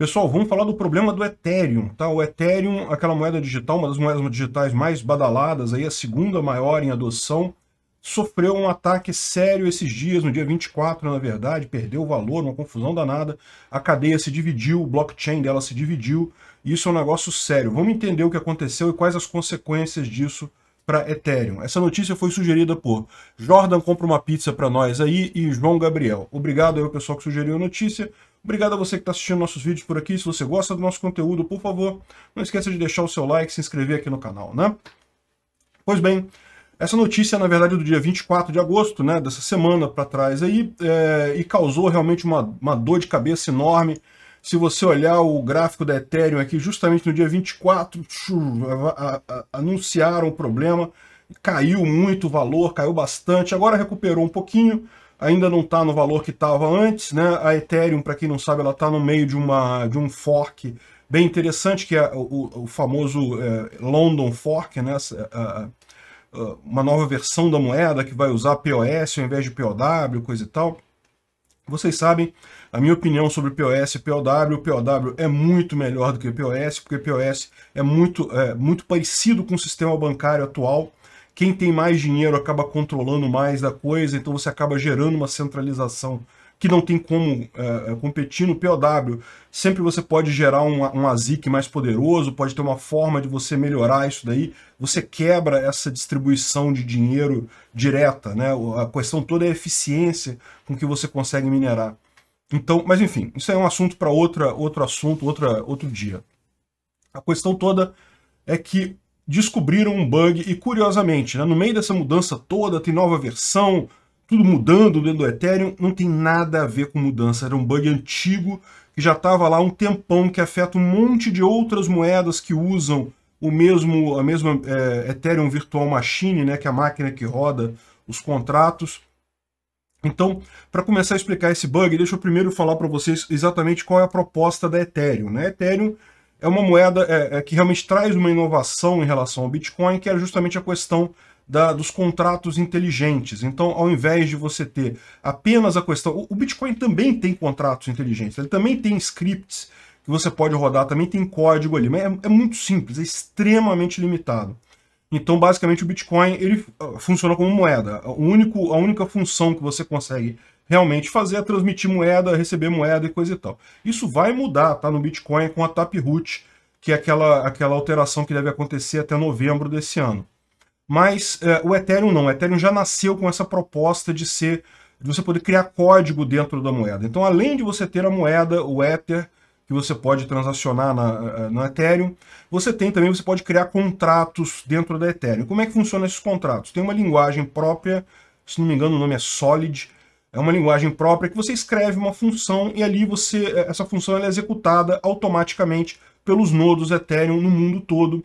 Pessoal, vamos falar do problema do Ethereum, tá? O Ethereum, aquela moeda digital, uma das moedas digitais mais badaladas, aí a segunda maior em adoção, sofreu um ataque sério esses dias, no dia 24, na verdade, perdeu o valor, uma confusão danada, a cadeia se dividiu, o blockchain dela se dividiu, isso é um negócio sério. Vamos entender o que aconteceu e quais as consequências disso para Ethereum. Essa notícia foi sugerida por Jordan Compra uma Pizza para nós aí e João Gabriel. Obrigado aí ao pessoal que sugeriu a notícia. Obrigado a você que está assistindo nossos vídeos por aqui. Se você gosta do nosso conteúdo, por favor, não esqueça de deixar o seu like, se inscrever aqui no canal, né? Pois bem, essa notícia, na verdade, é do dia 24 de agosto, né, dessa semana para trás aí, é, e causou realmente uma, uma dor de cabeça enorme. Se você olhar o gráfico da Ethereum aqui, justamente no dia 24, tchur, a, a, a, anunciaram o problema, caiu muito o valor, caiu bastante, agora recuperou um pouquinho, ainda não está no valor que estava antes, né? A Ethereum, para quem não sabe, ela está no meio de, uma, de um fork bem interessante, que é o, o famoso é, London Fork, né? É, é, é, uma nova versão da moeda que vai usar POS ao invés de POW, coisa e tal. Vocês sabem a minha opinião sobre POS e POW. O POW é muito melhor do que o POS, porque o POS é muito, é, muito parecido com o sistema bancário atual, quem tem mais dinheiro acaba controlando mais da coisa, então você acaba gerando uma centralização que não tem como é, é competir no POW. Sempre você pode gerar um, um ASIC mais poderoso, pode ter uma forma de você melhorar isso daí. Você quebra essa distribuição de dinheiro direta, né? A questão toda é a eficiência com que você consegue minerar. Então, mas enfim, isso é um assunto para outro assunto, outra, outro dia. A questão toda é que descobriram um bug e, curiosamente, né, no meio dessa mudança toda, tem nova versão, tudo mudando dentro do Ethereum, não tem nada a ver com mudança, era um bug antigo que já estava lá um tempão, que afeta um monte de outras moedas que usam o mesmo, a mesma é, Ethereum Virtual Machine, né, que é a máquina que roda os contratos. Então, para começar a explicar esse bug, deixa eu primeiro falar para vocês exatamente qual é a proposta da Ethereum. Né? Ethereum é uma moeda é, é, que realmente traz uma inovação em relação ao Bitcoin, que é justamente a questão da, dos contratos inteligentes. Então, ao invés de você ter apenas a questão. O, o Bitcoin também tem contratos inteligentes, ele também tem scripts que você pode rodar, também tem código ali, mas é, é muito simples, é extremamente limitado. Então, basicamente, o Bitcoin ele ah, funciona como moeda. único, a única função que você consegue realmente fazer é transmitir moeda, receber moeda e coisa e tal. Isso vai mudar, tá? No Bitcoin com a Taproot, que é aquela, aquela alteração que deve acontecer até novembro desse ano. Mas é, o Ethereum não. O Ethereum já nasceu com essa proposta de ser de você poder criar código dentro da moeda. Então, além de você ter a moeda, o Ether, que você pode transacionar na, eh, no Ethereum. Você tem também, você pode criar contratos dentro da Ethereum. Como é que funciona esses contratos? Tem uma linguagem própria, se não me engano o nome é Solid, é uma linguagem própria que você escreve uma função e ali você é, essa função é executada automaticamente pelos nodos Ethereum no mundo todo.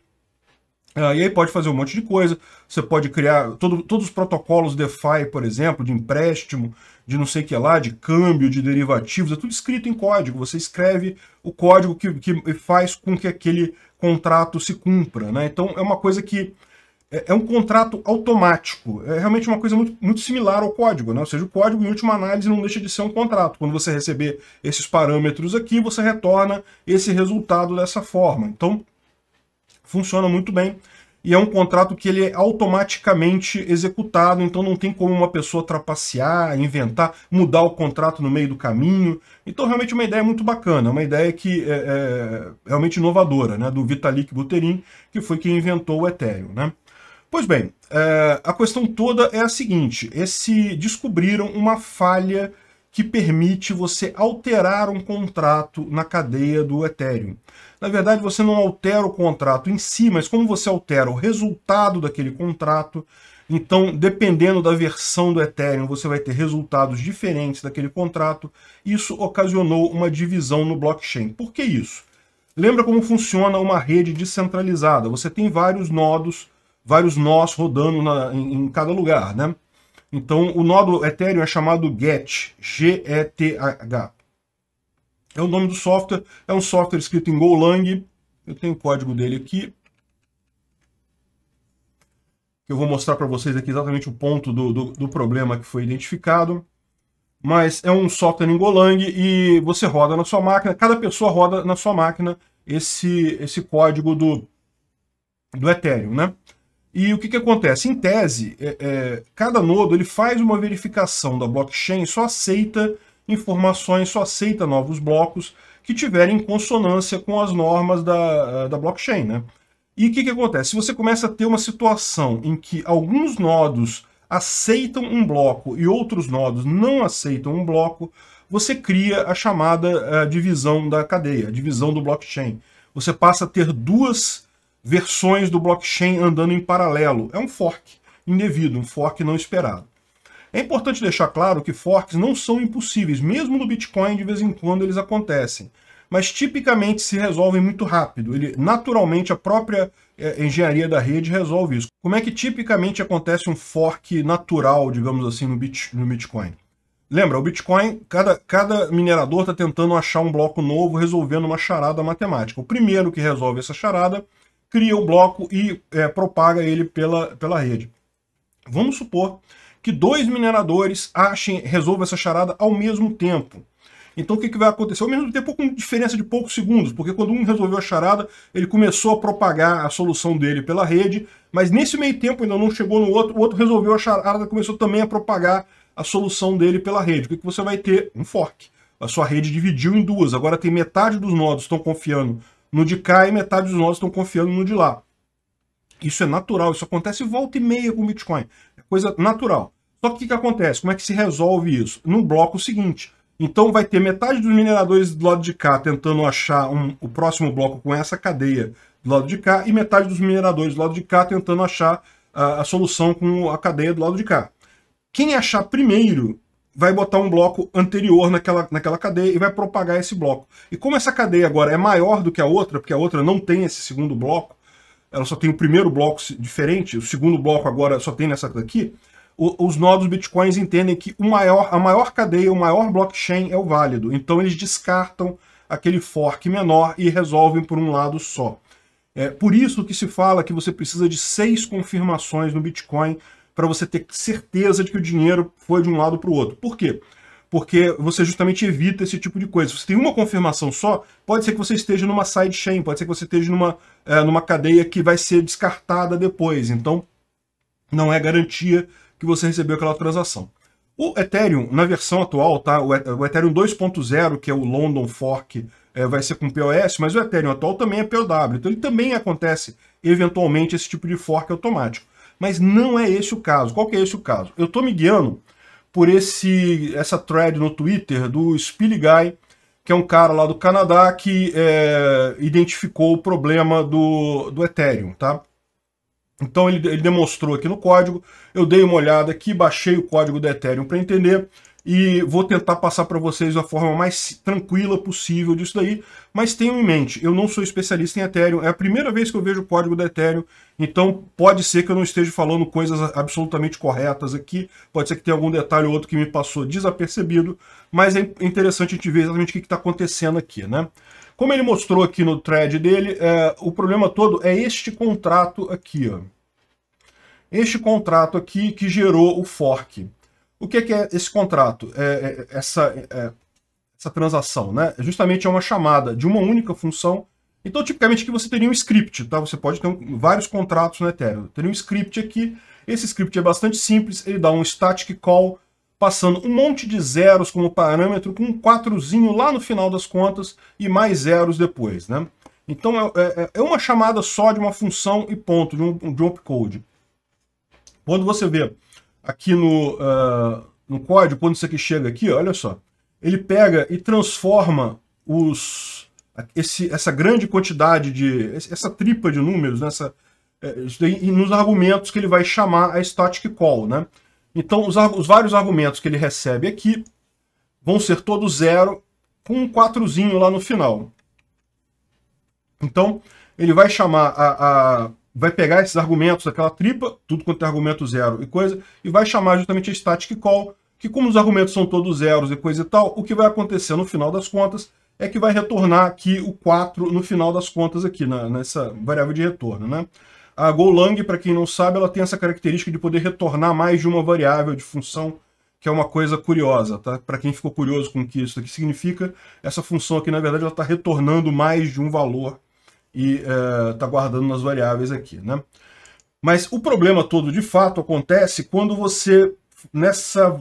Ah, e aí pode fazer um monte de coisa, você pode criar todo, todos os protocolos DeFi, por exemplo, de empréstimo, de não sei o que lá, de câmbio, de derivativos, é tudo escrito em código, você escreve o código que, que faz com que aquele contrato se cumpra, né? Então é uma coisa que é, é, um contrato automático. É realmente uma coisa muito, muito similar ao código, né? Ou seja, o código, em última análise, não deixa de ser um contrato. Quando você receber esses parâmetros aqui, você retorna esse resultado dessa forma. Então, funciona muito bem. E é um contrato que ele é automaticamente executado, então não tem como uma pessoa trapacear, inventar, mudar o contrato no meio do caminho. Então, realmente, uma ideia muito bacana, uma ideia que é, é realmente inovadora, né? Do Vitalik Buterin, que foi quem inventou o Ethereum, né? Pois bem, eh, a questão toda é a seguinte: esse é descobriram uma falha que permite você alterar um contrato na cadeia do Ethereum. Na verdade, você não altera o contrato em si, mas como você altera o resultado daquele contrato, então, dependendo da versão do Ethereum, você vai ter resultados diferentes daquele contrato. Isso ocasionou uma divisão no blockchain. Por que isso? Lembra como funciona uma rede descentralizada? Você tem vários nodos vários nós rodando na, em, em, cada lugar, né? Então, o nó do Ethereum é chamado GET, G-E-T-H. É o nome do software, é um software escrito em Golang, eu tenho o código dele aqui. Eu vou mostrar para vocês aqui exatamente o ponto do, do, do problema que foi identificado mas é um software em Golang e você roda na sua máquina, cada pessoa roda na sua máquina esse, esse código do, do Ethereum, né? E o que, que acontece? Em tese, é, é, cada nodo ele faz uma verificação da blockchain, só aceita informações, só aceita novos blocos que tiverem consonância com as normas da, eh, da blockchain. Né? E o que, que acontece? Se você começa a ter uma situação em que alguns nodos aceitam um bloco e outros nodos não aceitam um bloco, você cria a chamada a eh, divisão da cadeia, a divisão do blockchain. Você passa a ter duas versões do blockchain andando em paralelo. É um fork indevido, um fork não esperado. É importante deixar claro que forks não são impossíveis, mesmo no Bitcoin de vez em quando eles acontecem, mas tipicamente se resolvem muito rápido. Ele, naturalmente a própria é, engenharia da rede resolve isso. Como é que tipicamente acontece um fork natural, digamos assim, no, bit, no Bitcoin? Lembra, o Bitcoin, cada, cada minerador está tentando achar um bloco novo resolvendo uma charada matemática. O primeiro que resolve essa charada cria o bloco e é, propaga ele pela, pela rede. Vamos supor que dois mineradores achem, resolvam essa charada ao mesmo tempo. Então o que, que vai acontecer? Ao mesmo tempo com diferença de poucos segundos, porque quando um resolveu a charada, ele começou a propagar a solução dele pela rede, mas nesse meio tempo ainda não chegou no outro, o outro resolveu a charada, começou também a propagar a solução dele pela rede. O que, que você vai ter? Um fork. A sua rede dividiu em duas. Agora tem metade dos nodos estão confiando no de cá e metade dos nossos estão confiando no de lá. Isso é natural, isso acontece volta e meia com o Bitcoin. É coisa natural. Só que o que, que acontece? Como é que se resolve isso? No bloco seguinte. Então vai ter metade dos mineradores do lado de cá tentando achar um, o próximo bloco com essa cadeia do lado de cá e metade dos mineradores do lado de cá tentando achar a, ah, a solução com a cadeia do lado de cá. Quem achar primeiro vai botar um bloco anterior naquela, naquela cadeia e vai propagar esse bloco. E como essa cadeia agora é maior do que a outra, porque a outra não tem esse segundo bloco, ela só tem o primeiro bloco diferente, o segundo bloco agora só tem nessa daqui, os nodos bitcoins entendem que o maior, a maior cadeia, o maior blockchain é o válido. Então eles descartam aquele fork menor e resolvem por um lado só. É por isso que se fala que você precisa de seis confirmações no Bitcoin para você ter certeza de que o dinheiro foi de um lado para o outro. Por quê? Porque você justamente evita esse tipo de coisa. Se você tem uma confirmação só, pode ser que você esteja numa sidechain, pode ser que você esteja numa, é, numa cadeia que vai ser descartada depois. Então, não é garantia que você recebeu aquela transação. O Ethereum, na versão atual, tá? o Ethereum 2.0, que é o London Fork, é, vai ser com POS, mas o Ethereum atual também é POW. Então ele também acontece, eventualmente, esse tipo de fork automático. Mas não é esse o caso. Qual que é esse o caso? Eu estou me guiando por esse essa thread no Twitter do Spilly Guy, que é um cara lá do Canadá que é, identificou o problema do, do Ethereum, tá? Então ele, ele demonstrou aqui no código, eu dei uma olhada aqui, baixei o código do Ethereum para entender, e vou tentar passar para vocês da forma mais tranquila possível disso daí, mas tenham em mente, eu não sou especialista em Ethereum, é a primeira vez que eu vejo o código da Ethereum, então pode ser que eu não esteja falando coisas absolutamente corretas aqui, pode ser que tenha algum detalhe ou outro que me passou desapercebido, mas é, é interessante a gente ver exatamente o que está acontecendo aqui, né? Como ele mostrou aqui no thread dele, é, o problema todo é este contrato aqui, ó. Este contrato aqui que gerou o fork. O que é, que é esse contrato, é, é, essa, é, essa transação? Né? É justamente é uma chamada de uma única função. Então, tipicamente, aqui você teria um script, tá? Você pode ter um, vários contratos no Ethereum. Teria um script aqui. Esse script é bastante simples, ele dá um static call, passando um monte de zeros como parâmetro, com um quatrozinho lá no final das contas e mais zeros depois, né? Então, é, é, é uma chamada só de uma função e ponto, de um, um jump code. Quando você vê aqui no, uh, no código, quando isso aqui chega aqui, olha só, ele pega e transforma os, esse, essa grande quantidade de. essa tripa de números, nessa, né, é, nos argumentos que ele vai chamar a static call. Né? Então, os, os vários argumentos que ele recebe aqui vão ser todos zero, com um quatrozinho lá no final. Então, ele vai chamar a, a vai pegar esses argumentos, aquela tripa, tudo quanto é argumento zero e coisa, e vai chamar justamente a static call, que como os argumentos são todos zeros e coisa e tal, o que vai acontecer no final das contas é que vai retornar aqui o 4 no final das contas aqui, na, nessa variável de retorno, né? A Golang, para quem não sabe, ela tem essa característica de poder retornar mais de uma variável de função, que é uma coisa curiosa, tá? Para quem ficou curioso com o que isso aqui significa, essa função aqui, na verdade, ela está retornando mais de um valor e está é, uh, guardando nas variáveis aqui, né? Mas o problema todo, de fato, acontece quando você, nessa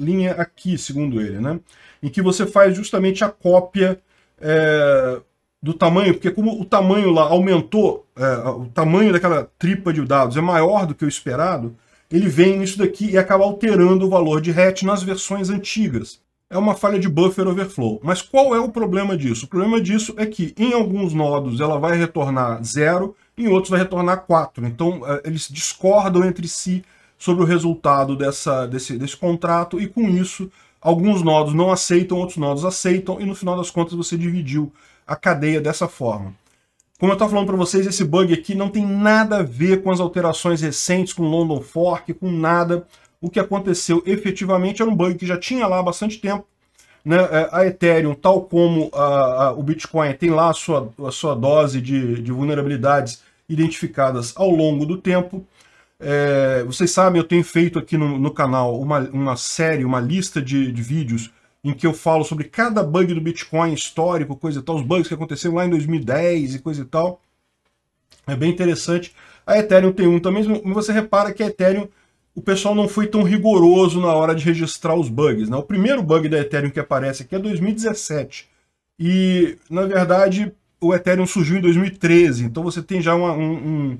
linha aqui, segundo ele, né? Em que você faz justamente a cópia é, do tamanho, porque como o tamanho lá aumentou, é, o tamanho daquela tripa de dados é maior do que o esperado, ele vem nisso daqui e acaba alterando o valor de hatch nas versões antigas é uma falha de buffer overflow. Mas qual é o problema disso? O problema disso é que em alguns nodos ela vai retornar 0, em outros vai retornar 4. Então é, eles discordam entre si sobre o resultado dessa, desse, desse contrato e com isso alguns nodos não aceitam, outros nodos aceitam e no final das contas você dividiu a cadeia dessa forma. Como eu estava falando para vocês, esse bug aqui não tem nada a ver com as alterações recentes, com London Fork, com nada. O que aconteceu efetivamente era um bug que já tinha lá há bastante tempo. Né? É, a Ethereum, tal como a, a, o Bitcoin, tem lá a sua, a sua dose de, de vulnerabilidades identificadas ao longo do tempo. É, vocês sabem, eu tenho feito aqui no, no canal uma, uma série, uma lista de, de, vídeos em que eu falo sobre cada bug do Bitcoin histórico, coisa e tal, os bugs que aconteceram lá em 2010 e coisa e tal. É bem interessante. A Ethereum tem um também, você repara que a Ethereum o pessoal não foi tão rigoroso na hora de registrar os bugs. Né? O primeiro bug da Ethereum que aparece aqui é 2017. E, na verdade, o Ethereum surgiu em 2013. Então você tem já uma, um, um,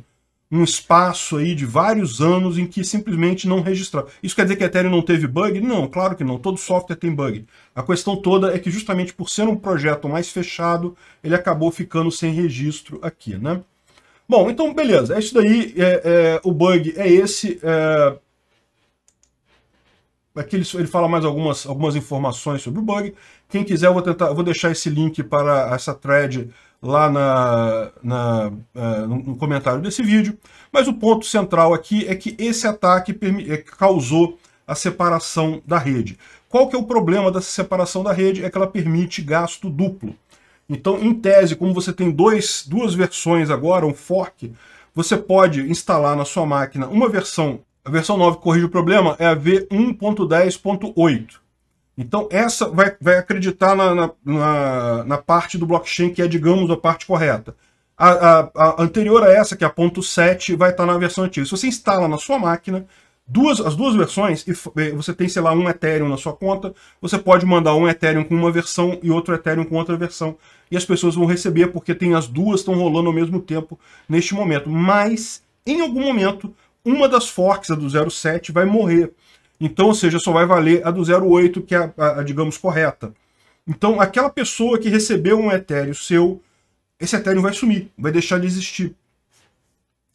um, espaço aí de vários anos em que simplesmente não registrar. Isso quer dizer que o Ethereum não teve bug? Não, claro que não. Todo software tem bug. A questão toda é que justamente por ser um projeto mais fechado, ele acabou ficando sem registro aqui, né? Bom, então beleza, é isso daí, é, é, o bug é esse, é, Aqui ele, ele fala mais algumas, algumas informações sobre o bug. Quem quiser, eu vou, tentar, vou deixar esse link para essa thread lá na, na, é, no comentário desse vídeo. Mas o ponto central aqui é que esse ataque é, causou a separação da rede. Qual que é o problema dessa separação da rede? É que ela permite gasto duplo. Então, em tese, como você tem dois, duas versões agora, um fork, você pode instalar na sua máquina uma versão a versão 9 corrige o problema, é a V1.10.8. Então, essa vai, vai acreditar na, na, na, na parte do blockchain que é, digamos, a parte correta. A, a, a, anterior a essa, que é a ponto .7, vai estar na versão antiga. Se você instala na sua máquina duas, as duas versões, e você tem, sei lá, um Ethereum na sua conta, você pode mandar um Ethereum com uma versão e outro Ethereum com outra versão. E as pessoas vão receber, porque tem as duas estão rolando ao mesmo tempo neste momento. Mas, em algum momento, uma das forks, a do 07, vai morrer. Então, ou seja, só vai valer a do 08, que é a, a, a digamos, correta. Então, aquela pessoa que recebeu um etéreo seu, esse etéreo vai sumir, vai deixar de existir.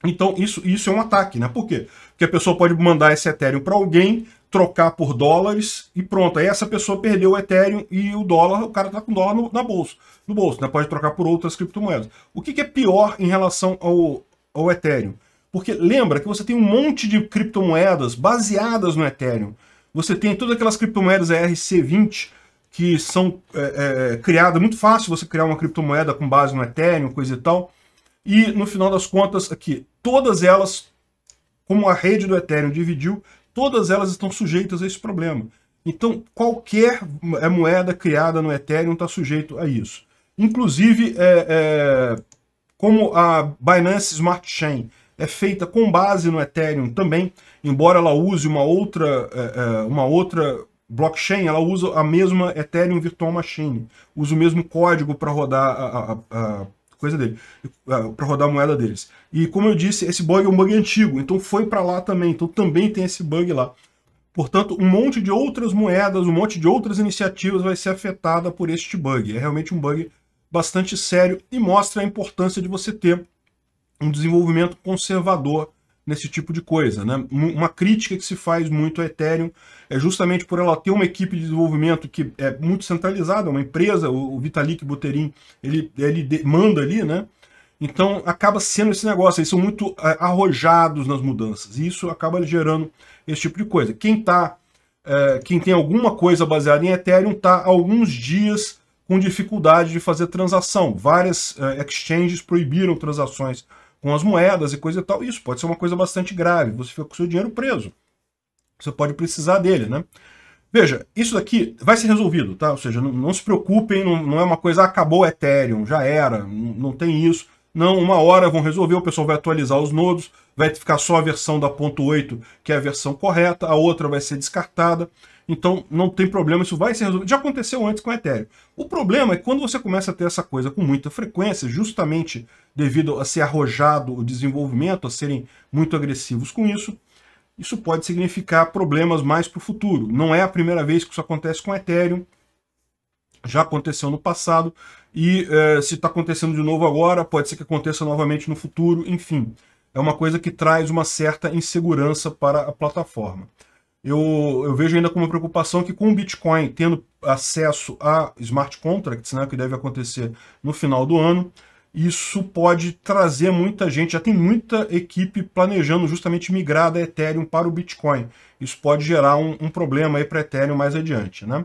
Então, isso, isso é um ataque, né? Por quê? Porque a pessoa pode mandar esse etéreo para alguém, trocar por dólares e pronto. Aí essa pessoa perdeu o Ethereum e o dólar, o cara tá com dólar no, na bolsa, no bolso, né? Pode trocar por outras criptomoedas. O que, que é pior em relação ao, ao Ethereum? Porque lembra que você tem um monte de criptomoedas baseadas no Ethereum. Você tem todas aquelas criptomoedas ERC20 que são é, é, criadas, é muito fácil você criar uma criptomoeda com base no Ethereum, coisa e tal. E no final das contas, aqui, todas elas, como a rede do Ethereum dividiu, todas elas estão sujeitas a esse problema. Então, qualquer é, moeda criada no Ethereum está sujeito a isso. Inclusive, é, é como a Binance Smart Chain, é feita com base no Ethereum também, embora ela use uma outra, é, é, uma outra blockchain, ela usa a mesma Ethereum Virtual Machine, usa o mesmo código para rodar a, a, a, coisa dele, para rodar a moeda deles. E como eu disse, esse bug é um bug antigo, então foi para lá também, então também tem esse bug lá. Portanto, um monte de outras moedas, um monte de outras iniciativas vai ser afetada por este bug. É realmente um bug bastante sério e mostra a importância de você ter um desenvolvimento conservador nesse tipo de coisa. Né? Uma crítica que se faz muito a Ethereum é justamente por ela ter uma equipe de desenvolvimento que é muito centralizada, uma empresa, o Vitalik Buterin, ele, ele manda ali, né? Então acaba sendo esse negócio, eles são muito é, arrojados nas mudanças, e isso acaba gerando esse tipo de coisa. Quem tá, é, quem tem alguma coisa baseada em Ethereum está alguns dias com dificuldade de fazer transação. Várias é, exchanges proibiram transações com as moedas e coisa e tal. Isso pode ser uma coisa bastante grave. Você fica com o seu dinheiro preso. Você pode precisar dele, né? Veja, isso daqui vai ser resolvido, tá? Ou seja, não, não se preocupem, não, não, é uma coisa, ah, acabou o é Ethereum, já era, não, não tem isso. Não, uma hora vão resolver, o pessoal vai atualizar os nodos, vai ficar só a versão da ponto .8, que é a versão correta, a outra vai ser descartada. Então não tem problema, isso vai ser resolvido. Já aconteceu antes com o Ethereum. O problema é quando você começa a ter essa coisa com muita frequência, justamente devido a ser arrojado o desenvolvimento, a serem muito agressivos com isso, isso pode significar problemas mais para o futuro. Não é a primeira vez que isso acontece com o Ethereum, já aconteceu no passado, e é, se está acontecendo de novo agora, pode ser que aconteça novamente no futuro, enfim. É uma coisa que traz uma certa insegurança para a plataforma eu, eu vejo ainda como uma preocupação que com o Bitcoin tendo acesso a smart contracts, né, que deve acontecer no final do ano, isso pode trazer muita gente, já tem muita equipe planejando justamente migrar da Ethereum para o Bitcoin. Isso pode gerar um, um problema aí para Ethereum mais adiante, né?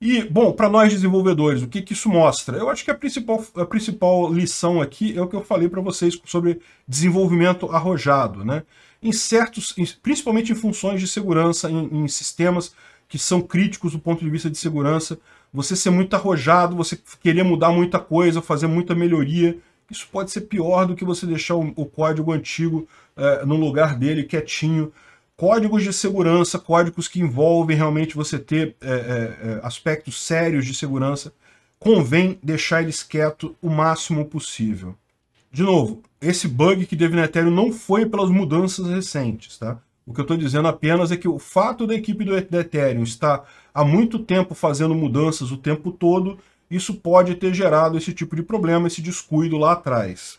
E, bom, para nós desenvolvedores, o que, que isso mostra? Eu acho que a principal, a principal lição aqui é o que eu falei para vocês sobre desenvolvimento arrojado, né? em certos, principalmente em funções de segurança, em, em sistemas que são críticos do ponto de vista de segurança, você ser muito arrojado, você querer mudar muita coisa, fazer muita melhoria, isso pode ser pior do que você deixar o, o código antigo é, no lugar dele, quietinho. Códigos de segurança, códigos que envolvem realmente você ter é, é, aspectos sérios de segurança, convém deixar eles quietos o máximo possível. De novo, esse bug que teve no Ethereum não foi pelas mudanças recentes, tá? O que eu estou dizendo apenas é que o fato da equipe do Ethereum estar há muito tempo fazendo mudanças o tempo todo, isso pode ter gerado esse tipo de problema, esse descuido lá atrás.